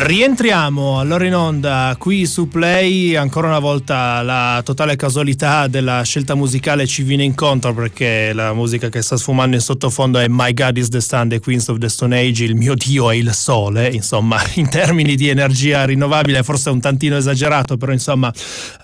Rientriamo allora in onda qui su Play, ancora una volta la totale casualità della scelta musicale ci viene incontro perché la musica che sta sfumando in sottofondo è My God is the Sun, The Queens of the Stone Age, il mio Dio è il sole, insomma in termini di energia rinnovabile forse un tantino esagerato, però insomma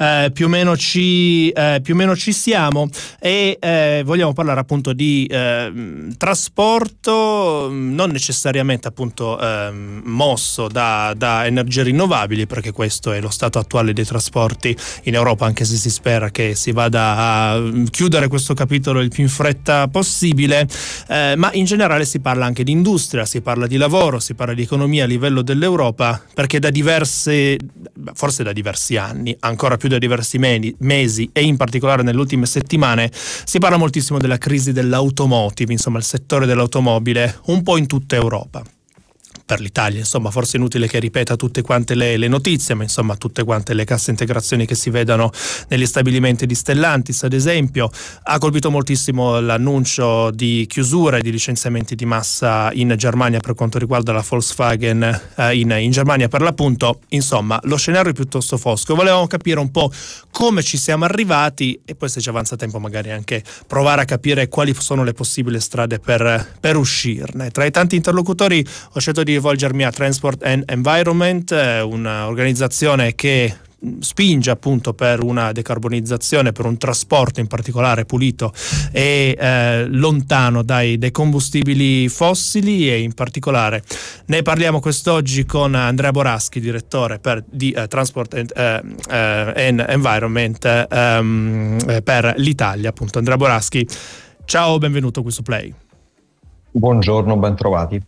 eh, più, o meno ci, eh, più o meno ci siamo e eh, vogliamo parlare appunto di ehm, trasporto non necessariamente appunto ehm, mosso da da, energie rinnovabili, perché questo è lo stato attuale dei trasporti in Europa, anche se si spera che si vada a mm, chiudere questo capitolo il più in fretta possibile, eh, ma in generale si parla anche di industria, si parla di lavoro, si parla di economia a livello dell'Europa, perché da diverse, forse da diversi anni, ancora più da diversi mesi e in particolare nelle ultime settimane, si parla moltissimo della crisi dell'automotive, insomma il settore dell'automobile, un po' in tutta Europa per l'Italia, insomma forse inutile che ripeta tutte quante le, le, notizie, ma insomma tutte quante le casse integrazioni che si vedono negli stabilimenti di Stellantis ad esempio, ha colpito moltissimo l'annuncio di chiusura e di licenziamenti di massa in Germania per quanto riguarda la Volkswagen eh, in, in Germania per l'appunto, insomma lo scenario è piuttosto fosco, volevamo capire un po' come ci siamo arrivati e poi se ci avanza tempo magari anche provare a capire quali sono le possibili strade per, per uscirne. Tra i tanti interlocutori ho scelto di rivolgermi a Transport and Environment, eh, un'organizzazione che mm, spinge appunto per una decarbonizzazione, per un trasporto in particolare pulito e eh, lontano dai, dai, combustibili fossili e in particolare ne parliamo quest'oggi con Andrea Boraschi, direttore per, di uh, Transport and, uh, uh, and Environment um, per l'Italia. Appunto. Andrea Boraschi, ciao, benvenuto qui su Play. Buongiorno, bentrovati.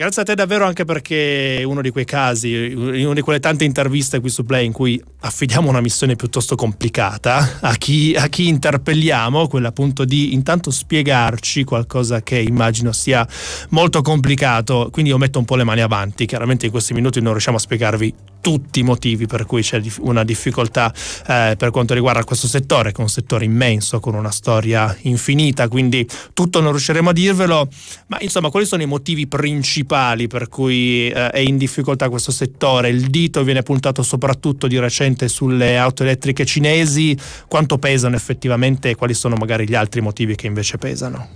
Grazie a te davvero anche perché uno di quei casi, una di quelle tante interviste qui su Play in cui affidiamo una missione piuttosto complicata a chi, a chi interpelliamo, quella appunto di intanto spiegarci qualcosa che immagino sia molto complicato, quindi io metto un po' le mani avanti, chiaramente in questi minuti non riusciamo a spiegarvi tutti i motivi per cui c'è una difficoltà eh, per quanto riguarda questo settore, che è un settore immenso, con una storia infinita, quindi tutto non riusciremo a dirvelo, ma insomma quali sono i motivi principali per cui eh, è in difficoltà questo settore? Il dito viene puntato soprattutto di recente sulle auto elettriche cinesi, quanto pesano effettivamente e quali sono magari gli altri motivi che invece pesano?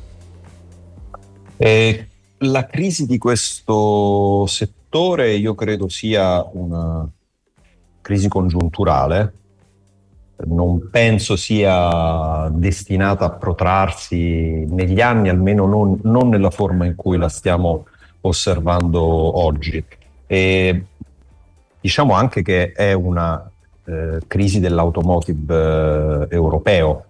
Eh, la crisi di questo settore settore io credo sia una crisi congiunturale, non penso sia destinata a protrarsi negli anni, almeno non, non nella forma in cui la stiamo osservando oggi. E diciamo anche che è una eh, crisi dell'automotive eh, europeo,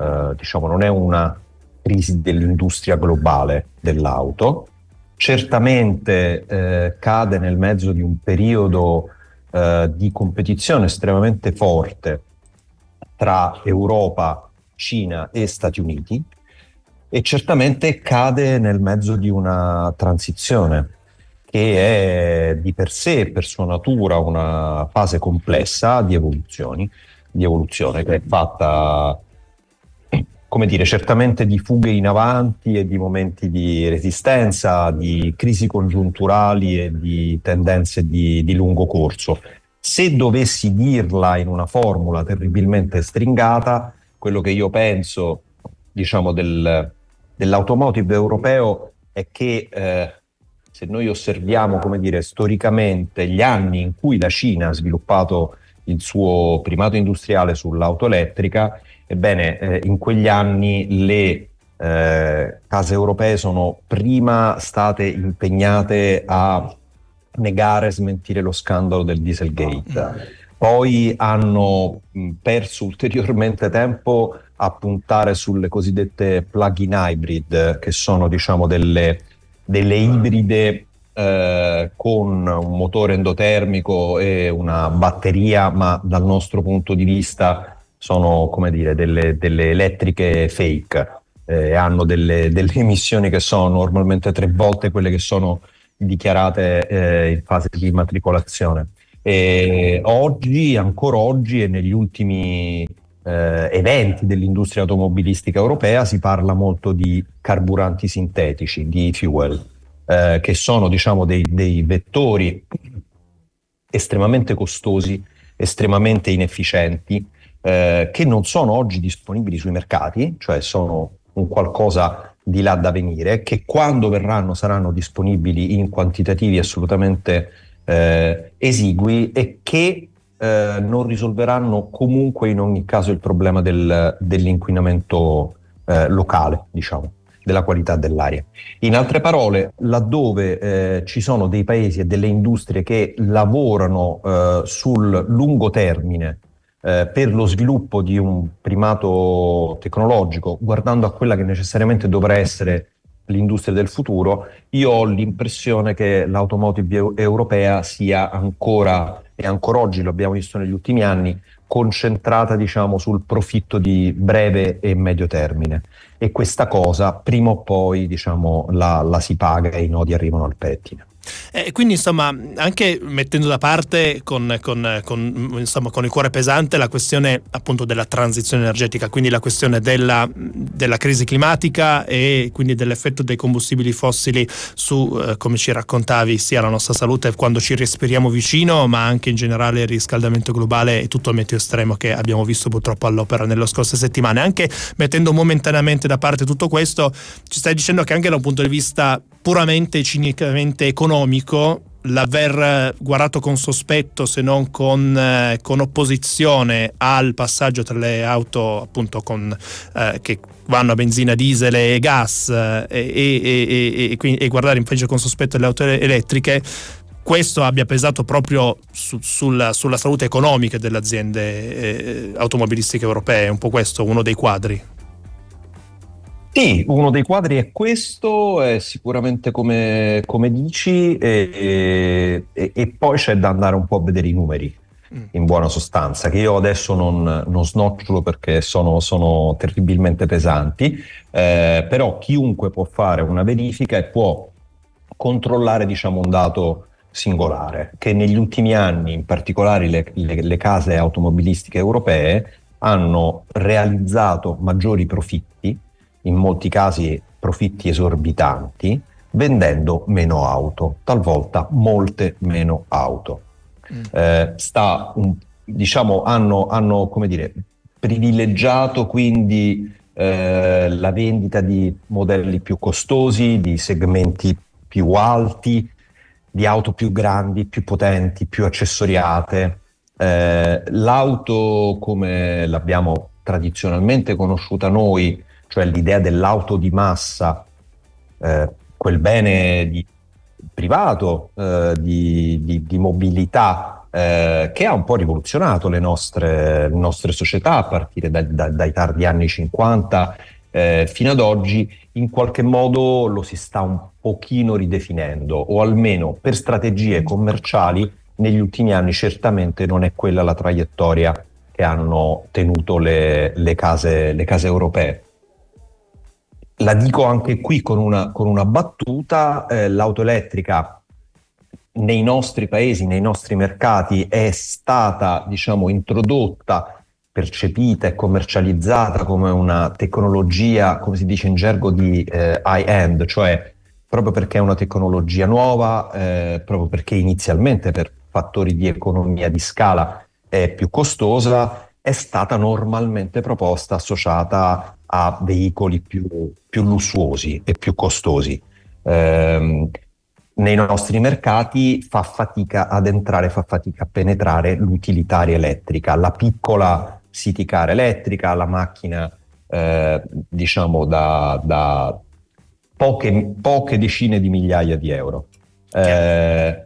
eh, diciamo non è una crisi dell'industria globale dell'auto, certamente eh, cade nel mezzo di un periodo eh, di competizione estremamente forte tra Europa, Cina e Stati Uniti e certamente cade nel mezzo di una transizione che è di per sé, per sua natura, una fase complessa di evoluzioni, di evoluzione che è fatta come dire, certamente di fughe in avanti e di momenti di resistenza, di crisi congiunturali e di tendenze di, di lungo corso. Se dovessi dirla in una formula terribilmente stringata, quello che io penso diciamo, del, dell'automotive europeo è che eh, se noi osserviamo come dire, storicamente gli anni in cui la Cina ha sviluppato il suo primato industriale sull'auto elettrica, Ebbene, eh, in quegli anni le eh, case europee sono prima state impegnate a negare e smentire lo scandalo del Dieselgate, poi hanno perso ulteriormente tempo a puntare sulle cosiddette plug-in hybrid, che sono diciamo delle, delle ibride eh, con un motore endotermico e una batteria, ma dal nostro punto di vista sono come dire, delle, delle elettriche fake, eh, hanno delle, delle, emissioni che sono normalmente tre volte quelle che sono dichiarate eh, in fase di immatricolazione. E oggi, ancora oggi e negli ultimi eh, eventi dell'industria automobilistica europea si parla molto di carburanti sintetici, di fuel, eh, che sono diciamo, dei, dei, vettori estremamente costosi, estremamente inefficienti, eh, che non sono oggi disponibili sui mercati, cioè sono un qualcosa di là da venire, che quando verranno saranno disponibili in quantitativi assolutamente eh, esigui e che eh, non risolveranno comunque in ogni caso il problema del, dell'inquinamento eh, locale, diciamo, della qualità dell'aria. In altre parole, laddove eh, ci sono dei paesi e delle industrie che lavorano eh, sul lungo termine eh, per lo sviluppo di un primato tecnologico, guardando a quella che necessariamente dovrà essere l'industria del futuro, io ho l'impressione che l'automotive europea sia ancora, e ancora oggi lo abbiamo visto negli ultimi anni, concentrata diciamo, sul profitto di breve e medio termine e questa cosa prima o poi diciamo, la, la si paga e i nodi arrivano al pettine. Eh, quindi insomma anche mettendo da parte con, con, con, insomma, con, il cuore pesante la questione appunto della transizione energetica, quindi la questione della, della crisi climatica e quindi dell'effetto dei combustibili fossili su, eh, come ci raccontavi, sia la nostra salute quando ci respiriamo vicino, ma anche in generale il riscaldamento globale e tutto il meteo estremo che abbiamo visto purtroppo all'opera nelle scorse settimane. Anche mettendo momentaneamente da parte tutto questo, ci stai dicendo che anche da un punto di vista puramente cinicamente economico, economico, l'aver guardato con sospetto se non con, eh, con, opposizione al passaggio tra le auto appunto con, eh, che vanno a benzina, diesel e gas eh, e, e, e, e, guardare invece con sospetto le auto elettriche questo abbia pesato proprio su, sulla, sulla, salute economica delle aziende eh, eh, automobilistiche europee, è un po' questo uno dei quadri. Sì, uno dei quadri è questo, è sicuramente come, come dici, e, e, e, poi c'è da andare un po' a vedere i numeri, mm. in buona sostanza, che io adesso non, non snocciolo perché sono, sono terribilmente pesanti, eh, però chiunque può fare una verifica e può controllare diciamo, un dato singolare, che negli ultimi anni, in particolare le, le, le case automobilistiche europee, hanno realizzato maggiori profitti in molti casi profitti esorbitanti, vendendo meno auto, talvolta molte meno auto. Mm. Eh, sta un, diciamo, hanno, hanno dire, privilegiato quindi eh, la vendita di modelli più costosi, di segmenti più alti, di auto più grandi, più potenti, più accessoriate. Eh, l'auto come l'abbiamo tradizionalmente conosciuta noi, cioè l'idea dell'auto di massa, eh, quel bene di, privato eh, di, di, di, mobilità eh, che ha un po' rivoluzionato le nostre, le nostre società a partire da, da, dai tardi anni 50 eh, fino ad oggi, in qualche modo lo si sta un pochino ridefinendo, o almeno per strategie commerciali negli ultimi anni certamente non è quella la traiettoria che hanno tenuto le, le, case, le case europee la dico anche qui con una, con una battuta, eh, l'auto elettrica nei nostri paesi, nei nostri mercati è stata diciamo, introdotta, percepita e commercializzata come una tecnologia, come si dice in gergo, di eh, high-end, cioè proprio perché è una tecnologia nuova, eh, proprio perché inizialmente per fattori di economia di scala è più costosa, è stata normalmente proposta associata a veicoli più, più lussuosi e più costosi. Eh, nei nostri mercati fa fatica ad entrare, fa fatica a penetrare l'utilitaria elettrica, la piccola city car elettrica, la macchina eh, diciamo da, da poche, poche, decine di migliaia di euro. Eh,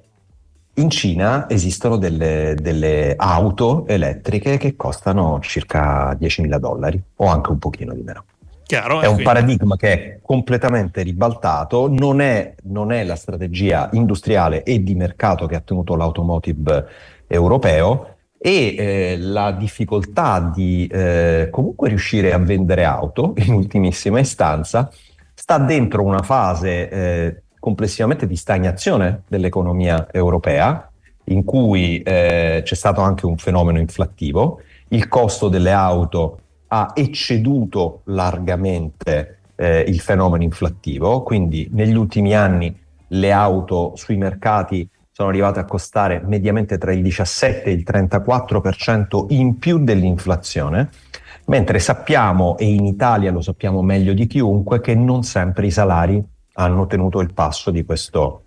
in Cina esistono delle, delle, auto elettriche che costano circa 10.000 dollari o anche un pochino di meno. Chiaro, è eh, un quindi. paradigma che è completamente ribaltato, non è, non è la strategia industriale e di mercato che ha tenuto l'automotive europeo, e eh, la difficoltà di eh, comunque riuscire a vendere auto in ultimissima istanza sta dentro una fase eh, complessivamente di stagnazione dell'economia europea, in cui eh, c'è stato anche un fenomeno inflattivo, il costo delle auto ha ecceduto largamente eh, il fenomeno inflattivo, quindi negli ultimi anni le auto sui mercati sono arrivate a costare mediamente tra il 17 e il 34% in più dell'inflazione, mentre sappiamo, e in Italia lo sappiamo meglio di chiunque, che non sempre i salari hanno tenuto il passo di questo,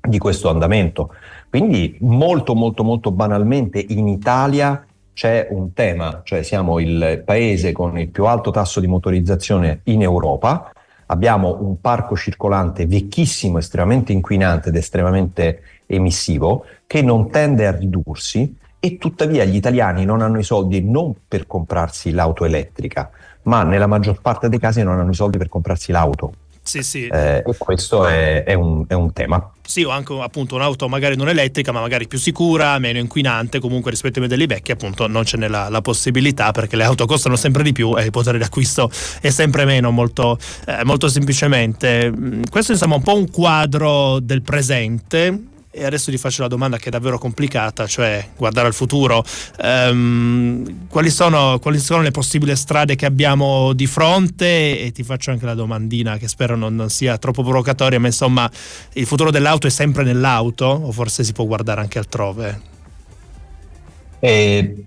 di questo andamento. Quindi molto molto molto banalmente in Italia c'è un tema, cioè siamo il paese con il più alto tasso di motorizzazione in Europa, abbiamo un parco circolante vecchissimo, estremamente inquinante ed estremamente emissivo, che non tende a ridursi e tuttavia gli italiani non hanno i soldi non per comprarsi l'auto elettrica, ma nella maggior parte dei casi non hanno i soldi per comprarsi l'auto sì, sì. Eh, e questo è, è, un, è un tema. Sì, o anche appunto un'auto magari non elettrica, ma magari più sicura, meno inquinante, comunque rispetto ai modelli vecchi, appunto non ce n'è la, la, possibilità perché le auto costano sempre di più e il potere d'acquisto è sempre meno, molto, eh, molto semplicemente. Mm, questo insomma è un po' un quadro del presente e adesso ti faccio la domanda che è davvero complicata, cioè guardare al futuro. Um, quali, sono, quali, sono, le possibili strade che abbiamo di fronte? E ti faccio anche la domandina che spero non, non sia troppo provocatoria, ma insomma il futuro dell'auto è sempre nell'auto o forse si può guardare anche altrove? Eh,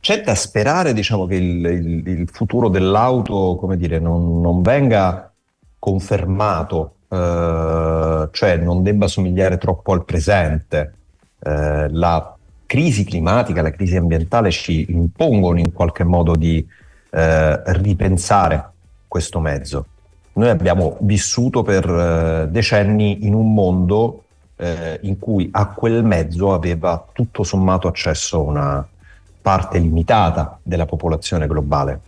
c'è da sperare diciamo, che il, il, il, futuro dell'auto dire, non, non venga confermato eh, cioè non debba somigliare troppo al presente. Eh, la crisi climatica, la crisi ambientale ci impongono in qualche modo di eh, ripensare questo mezzo. Noi abbiamo vissuto per eh, decenni in un mondo eh, in cui a quel mezzo aveva tutto sommato accesso una parte limitata della popolazione globale.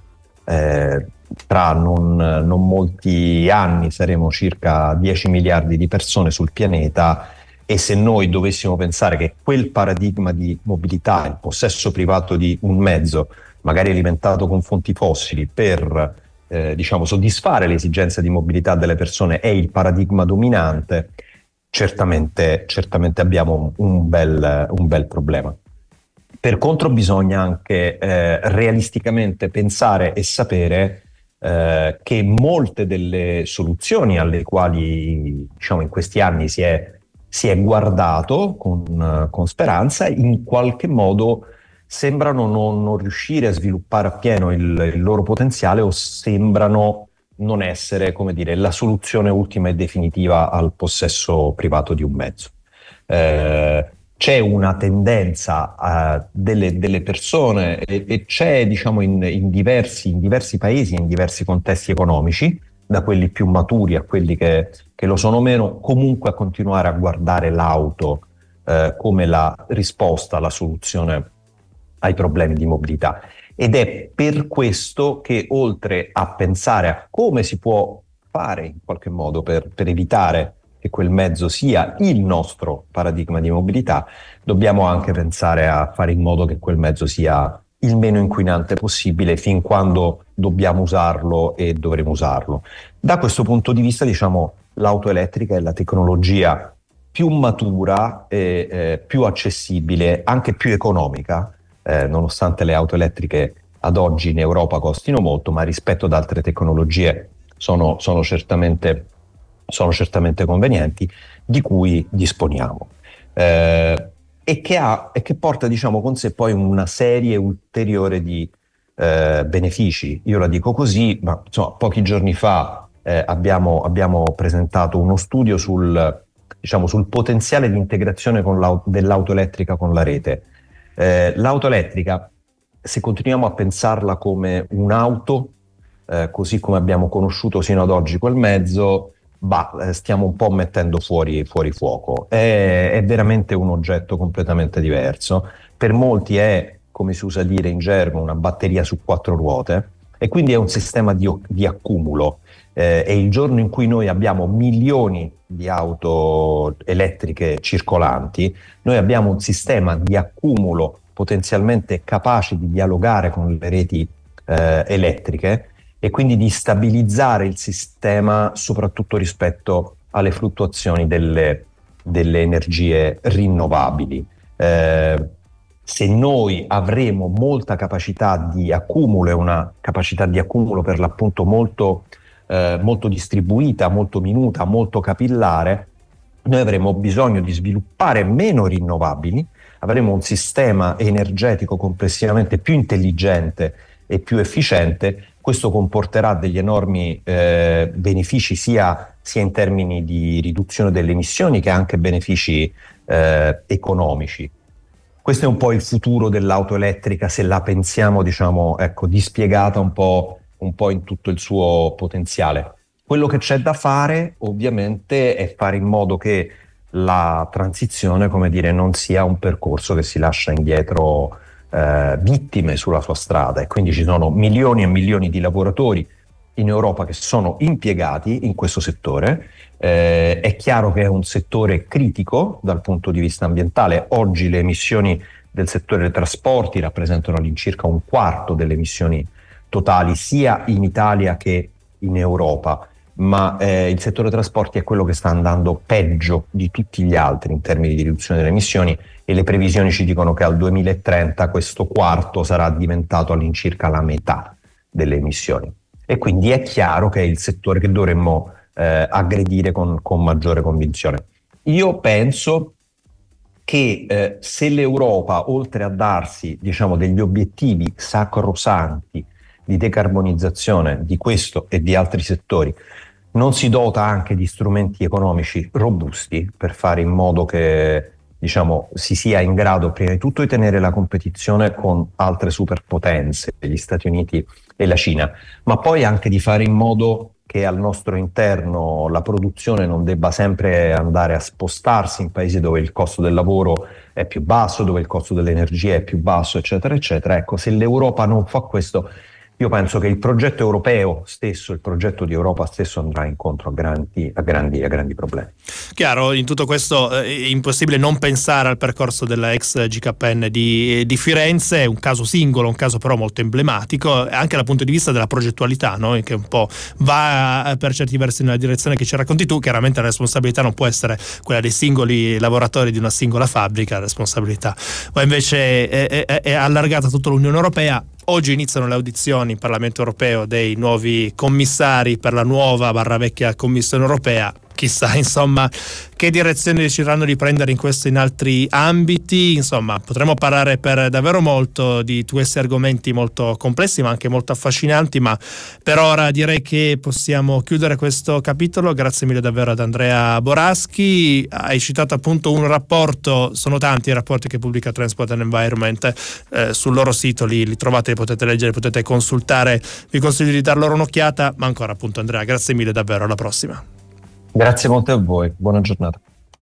Eh, tra non, non molti anni saremo circa 10 miliardi di persone sul pianeta e se noi dovessimo pensare che quel paradigma di mobilità, il possesso privato di un mezzo, magari alimentato con fonti fossili, per eh, diciamo, soddisfare l'esigenza di mobilità delle persone è il paradigma dominante, certamente, certamente abbiamo un bel, un bel, problema. Per contro bisogna anche eh, realisticamente pensare e sapere eh, che molte delle soluzioni alle quali diciamo, in questi anni si è, si è guardato con, eh, con, speranza, in qualche modo sembrano non, non riuscire a sviluppare appieno il, il loro potenziale o sembrano non essere come dire, la soluzione ultima e definitiva al possesso privato di un mezzo. Eh, c'è una tendenza uh, delle, delle, persone e, e c'è diciamo in, in, diversi, in, diversi, paesi, in diversi contesti economici, da quelli più maturi a quelli che, che lo sono meno, comunque a continuare a guardare l'auto uh, come la risposta, la soluzione ai problemi di mobilità. Ed è per questo che oltre a pensare a come si può fare in qualche modo per, per evitare che quel mezzo sia il nostro paradigma di mobilità, dobbiamo anche pensare a fare in modo che quel mezzo sia il meno inquinante possibile fin quando dobbiamo usarlo e dovremo usarlo. Da questo punto di vista, diciamo, l'auto elettrica è la tecnologia più matura e eh, più accessibile, anche più economica, eh, nonostante le auto elettriche ad oggi in Europa costino molto, ma rispetto ad altre tecnologie sono, sono certamente sono certamente convenienti, di cui disponiamo. Eh, e, che ha, e che, porta diciamo, con sé poi una serie ulteriore di eh, benefici. Io la dico così, ma insomma, pochi giorni fa eh, abbiamo, abbiamo, presentato uno studio sul, diciamo, sul potenziale di integrazione dell'auto elettrica con la rete. Eh, l'auto elettrica, se continuiamo a pensarla come un'auto, eh, così come abbiamo conosciuto sino ad oggi quel mezzo, bah, eh, stiamo un po' mettendo fuori, fuori fuoco. È, è, veramente un oggetto completamente diverso. Per molti è, come si usa dire in gergo, una batteria su quattro ruote e quindi è un sistema di, di accumulo. Eh, e il giorno in cui noi abbiamo milioni di auto elettriche circolanti, noi abbiamo un sistema di accumulo potenzialmente capace di dialogare con le reti eh, elettriche e quindi di stabilizzare il sistema soprattutto rispetto alle fluttuazioni delle, delle energie rinnovabili. Eh, se noi avremo molta capacità di accumulo e una capacità di accumulo per l'appunto molto, eh, molto distribuita, molto minuta, molto capillare, noi avremo bisogno di sviluppare meno rinnovabili, avremo un sistema energetico complessivamente più intelligente e più efficiente questo comporterà degli enormi eh, benefici sia, sia, in termini di riduzione delle emissioni che anche benefici eh, economici. Questo è un po' il futuro dell'auto elettrica se la pensiamo, diciamo, ecco, dispiegata un po', un po' in tutto il suo potenziale. Quello che c'è da fare ovviamente è fare in modo che la transizione, come dire, non sia un percorso che si lascia indietro eh, vittime sulla sua strada e quindi ci sono milioni e milioni di lavoratori in Europa che sono impiegati in questo settore. Eh, è chiaro che è un settore critico dal punto di vista ambientale. Oggi le emissioni del settore dei trasporti rappresentano all'incirca un quarto delle emissioni totali sia in Italia che in Europa, ma eh, il settore trasporti è quello che sta andando peggio di tutti gli altri in termini di riduzione delle emissioni e le previsioni ci dicono che al 2030 questo quarto sarà diventato all'incirca la metà delle emissioni. E quindi è chiaro che è il settore che dovremmo eh, aggredire con, con, maggiore convinzione. Io penso che eh, se l'Europa, oltre a darsi diciamo, degli obiettivi sacrosanti di decarbonizzazione di questo e di altri settori, non si dota anche di strumenti economici robusti per fare in modo che diciamo, si sia in grado prima di tutto di tenere la competizione con altre superpotenze, gli Stati Uniti e la Cina, ma poi anche di fare in modo che al nostro interno la produzione non debba sempre andare a spostarsi in paesi dove il costo del lavoro è più basso, dove il costo dell'energia è più basso, eccetera, eccetera. Ecco, se l'Europa non fa questo, io penso che il progetto europeo stesso, il progetto di Europa stesso andrà incontro a grandi, a grandi, a grandi problemi. Chiaro, in tutto questo eh, è impossibile non pensare al percorso della ex GKN di, eh, di Firenze, è un caso singolo, un caso però molto emblematico, eh, anche dal punto di vista della progettualità, no? che un po' va per certi versi nella direzione che ci racconti tu, chiaramente la responsabilità non può essere quella dei singoli lavoratori di una singola fabbrica, la responsabilità va invece è, è, è allargata tutta l'Unione Europea Oggi iniziano le audizioni in Parlamento europeo dei nuovi commissari per la nuova barra vecchia Commissione europea chissà insomma che direzione decideranno di prendere in questo e in altri ambiti, insomma potremmo parlare per davvero molto di questi argomenti molto complessi ma anche molto affascinanti, ma per ora direi che possiamo chiudere questo capitolo, grazie mille davvero ad Andrea Boraschi, hai citato appunto un rapporto, sono tanti i rapporti che pubblica Transport and Environment eh, sul loro sito, li, li trovate, li potete leggere, li potete consultare, vi consiglio di dar loro un'occhiata, ma ancora appunto Andrea, grazie mille davvero, alla prossima. Grazie molto a voi, buona giornata.